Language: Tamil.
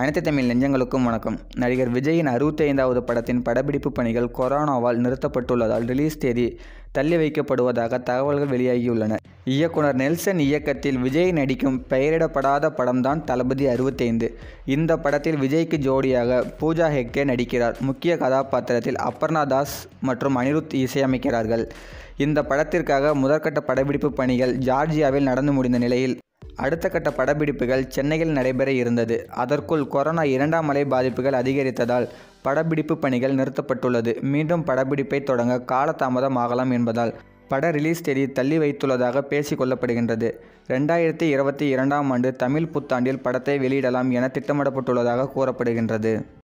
அனைத்து தமிழ் நெஞ்சங்களுக்கும் வணக்கம் நடிகர் விஜயின் அறுபத்தி ஐந்தாவது படத்தின் படப்பிடிப்பு பணிகள் கொரோனாவால் நிறுத்தப்பட்டுள்ளதால் ரிலீஸ் தேதி தள்ளி வைக்கப்படுவதாக தகவல்கள் வெளியாகியுள்ளன இயக்குனர் நெல்சன் இயக்கத்தில் விஜய் நடிக்கும் பெயரிடப்படாத படம்தான் தளபதி அறுபத்தைந்து இந்த படத்தில் விஜய்க்கு ஜோடியாக பூஜா ஹெக்டே நடிக்கிறார் முக்கிய கதாபாத்திரத்தில் அபர்ணா தாஸ் மற்றும் அனிருத் இசையமைக்கிறார்கள் இந்த படத்திற்காக முதற்கட்ட படப்பிடிப்பு பணிகள் ஜார்ஜியாவில் நடந்து முடிந்த நிலையில் அடுத்த கட்ட படப்பிடிப்புகள் சென்னையில் நடைபெற இருந்தது அதற்குள் கொரோனா இரண்டாம் அலை பாதிப்புகள் அதிகரித்ததால் படப்பிடிப்பு பணிகள் நிறுத்தப்பட்டுள்ளது மீண்டும் படப்பிடிப்பை தொடங்க காலதாமதம் ஆகலாம் என்பதால் பட ரிலீஸ் தேதி தள்ளி வைத்துள்ளதாக பேசிக்கொள்ளப்படுகின்றது ரெண்டாயிரத்தி இருபத்தி இரண்டாம் ஆண்டு தமிழ் புத்தாண்டில் படத்தை வெளியிடலாம் என திட்டமிடப்பட்டுள்ளதாக கூறப்படுகின்றது